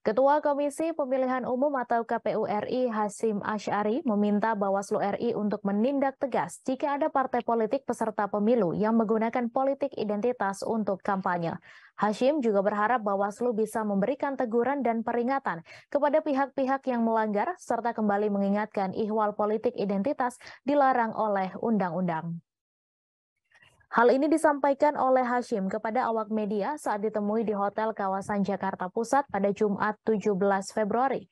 Ketua Komisi Pemilihan Umum atau KPU RI Hasim Ash'ari meminta Bawaslu RI untuk menindak tegas jika ada partai politik peserta pemilu yang menggunakan politik identitas untuk kampanye. Hashim juga berharap Bawaslu bisa memberikan teguran dan peringatan kepada pihak-pihak yang melanggar serta kembali mengingatkan ihwal politik identitas dilarang oleh undang-undang. Hal ini disampaikan oleh Hashim kepada awak media saat ditemui di Hotel Kawasan Jakarta Pusat pada Jumat 17 Februari.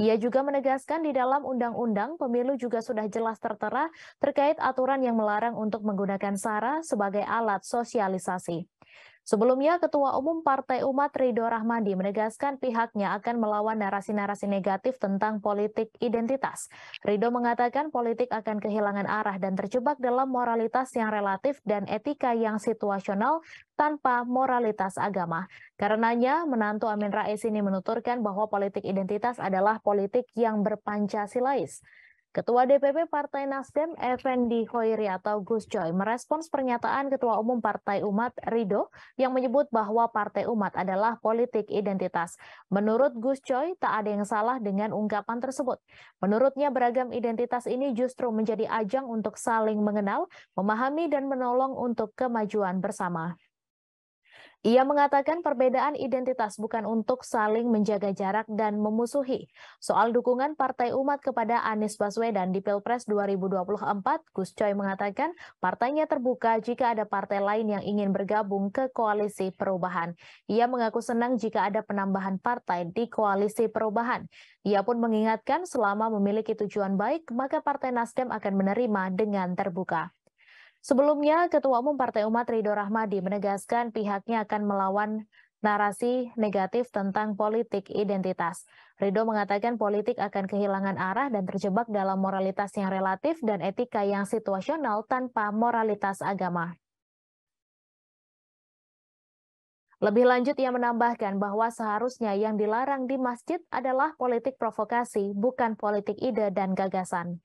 Ia juga menegaskan di dalam undang-undang pemilu juga sudah jelas tertera terkait aturan yang melarang untuk menggunakan SARA sebagai alat sosialisasi. Sebelumnya, Ketua Umum Partai Umat Ridho Rahmadi menegaskan pihaknya akan melawan narasi-narasi negatif tentang politik identitas. Ridho mengatakan politik akan kehilangan arah dan terjebak dalam moralitas yang relatif dan etika yang situasional tanpa moralitas agama. Karenanya, menantu Amin Rais ini menuturkan bahwa politik identitas adalah politik yang berpancasilais. Ketua DPP Partai Nasdem Effendi Khoiri atau Gus Coy merespons pernyataan Ketua Umum Partai Umat Rido yang menyebut bahwa Partai Umat adalah politik identitas. Menurut Gus Coy, tak ada yang salah dengan ungkapan tersebut. Menurutnya beragam identitas ini justru menjadi ajang untuk saling mengenal, memahami dan menolong untuk kemajuan bersama. Ia mengatakan perbedaan identitas bukan untuk saling menjaga jarak dan memusuhi. Soal dukungan Partai Umat kepada Anies Baswedan di Pilpres 2024, Gus Coy mengatakan partainya terbuka jika ada partai lain yang ingin bergabung ke koalisi perubahan. Ia mengaku senang jika ada penambahan partai di koalisi perubahan. Ia pun mengingatkan selama memiliki tujuan baik, maka Partai Nasdem akan menerima dengan terbuka. Sebelumnya, Ketua Umum Partai Umat Ridho Rahmadi menegaskan pihaknya akan melawan narasi negatif tentang politik identitas. Ridho mengatakan politik akan kehilangan arah dan terjebak dalam moralitas yang relatif dan etika yang situasional tanpa moralitas agama. Lebih lanjut, ia menambahkan bahwa seharusnya yang dilarang di masjid adalah politik provokasi, bukan politik ide dan gagasan.